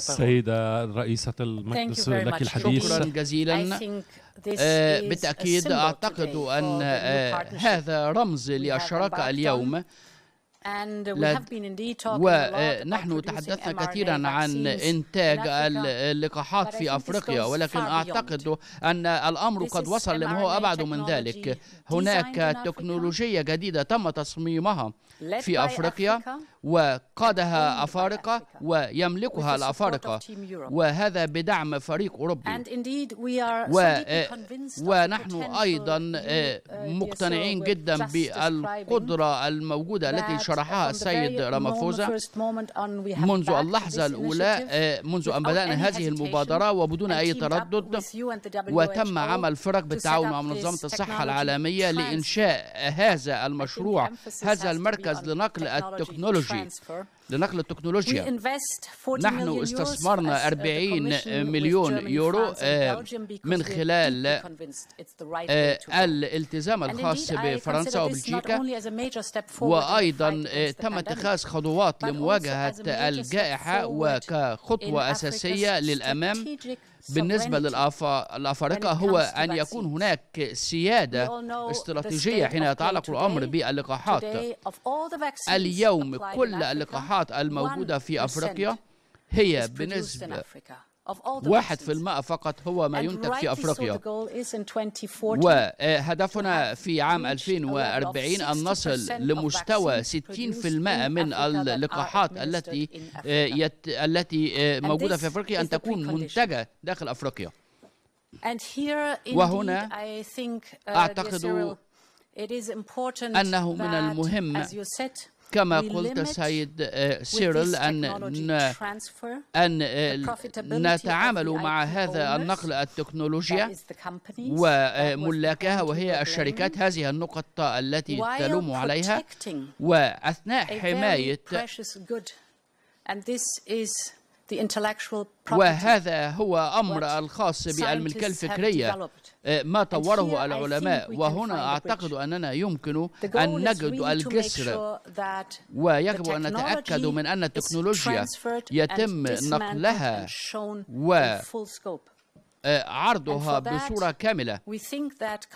سيدة رئيسة المجلس لك الحديث شكرا جزيلا آه، بالتأكيد أعتقد أن آه، هذا رمز للشراكة اليوم ونحن تحدثنا كثيرا عن إنتاج اللقاحات في أفريقيا ولكن أعتقد أن الأمر قد وصل لما هو أبعد من ذلك هناك تكنولوجيا جديدة تم تصميمها في أفريقيا وقادها أفارقة ويملكها الأفارقة وهذا بدعم فريق أوروبي و... آه، ونحن أيضا آه، uh, مقتنعين جدا بالقدرة الموجودة التي شرحها السيد رامافوزا منذ اللحظة الأولى آه، منذ أن بدأنا هذه المبادرة وبدون أي تردد وتم عمل فرق بالتعاون مع منظمة الصحة العالمية لإنشاء هذا المشروع هذا المركز لنقل التكنولوجيا transfer لنقل التكنولوجيا نحن استثمرنا 40 uh, مليون يورو آه، من خلال آه، الالتزام الخاص بفرنسا وبلجيكا وأيضا آه، تم اتخاذ خطوات لمواجهة الجائحة وكخطوة أساسية للأمام بالنسبة للأفارقة هو أن يكون هناك سيادة استراتيجية حين يتعلق الأمر باللقاحات اليوم كل اللقاحات الزراعات الموجودة في أفريقيا هي بنسبة واحد في المائة فقط هو ما ينتج في أفريقيا وهدفنا في عام 2040 أن نصل لمستوى 60% من اللقاحات التي آه، يت... التي آه، موجودة في أفريقيا أن تكون منتجة داخل أفريقيا وهنا uh, أعتقد أنه من المهم كما قلت سيد آه، سيرل أن أن نتعامل مع هذا النقل التكنولوجيا وملاكها وهي الشركات هذه النقط التي تلوم عليها وأثناء حماية وهذا هو أمر الخاص بالملكية الفكرية آه، ما طوره العلماء وهنا أعتقد أننا يمكن أن نجد الجسر ويجب أن نتأكد من أن التكنولوجيا يتم نقلها و آه، عرضها بصورة كاملة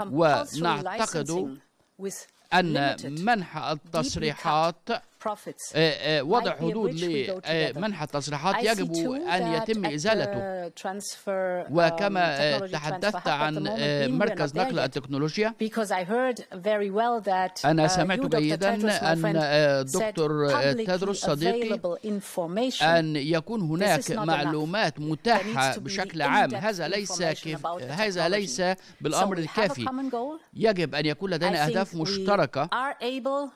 ونعتقد أن منح التصريحات آه، آه، وضع حدود لمنح آه، التصريحات يجب أن يتم uh, إزالته وكما um, تحدثت عن مركز نقل التكنولوجيا أنا uh, سمعت جيدا أن دكتور تدرس صديقي أن يكون هناك معلومات متاحة بشكل عام هذا ليس كيف هذا ليس بالأمر الكافي يجب أن يكون لدينا أهداف مشتركة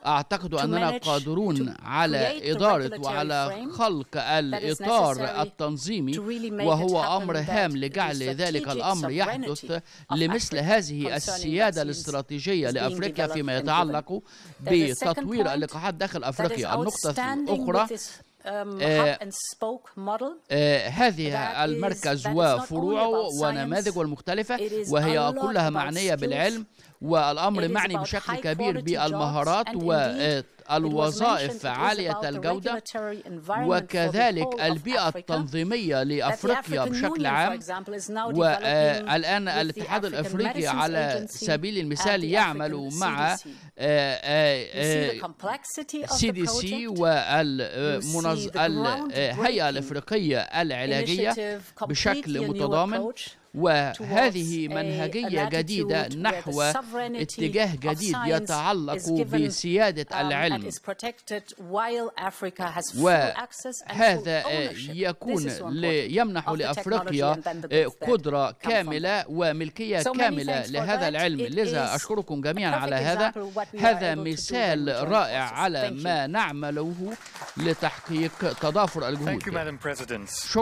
أعتقد أننا قادرون على إدارة وعلى خلق الإطار التنظيمي وهو أمر هام لجعل ذلك الأمر يحدث لمثل هذه السيادة الاستراتيجية لأفريقيا فيما يتعلق بتطوير اللقاحات داخل أفريقيا النقطة الأخرى um, آه، آه، هذه المركز وفروعه ونماذجه المختلفة وهي كلها معنية بالعلم والأمر معني بشكل كبير بالمهارات و الوظائف عالية الجودة وكذلك البيئة التنظيمية لأفريقيا بشكل عام والآن الاتحاد الأفريقي على سبيل المثال يعمل مع سي دي سي والهيئة الأفريقية العلاجية بشكل متضامن وهذه منهجية جديدة نحو اتجاه جديد يتعلق بسيادة um, العلم وهذا يكون يمنح لأفريقيا آه، قدرة كاملة وملكية كاملة لهذا العلم لذا أشكركم جميعا على هذا هذا مثال رائع على ما نعمله لتحقيق تضافر الجهود شكرا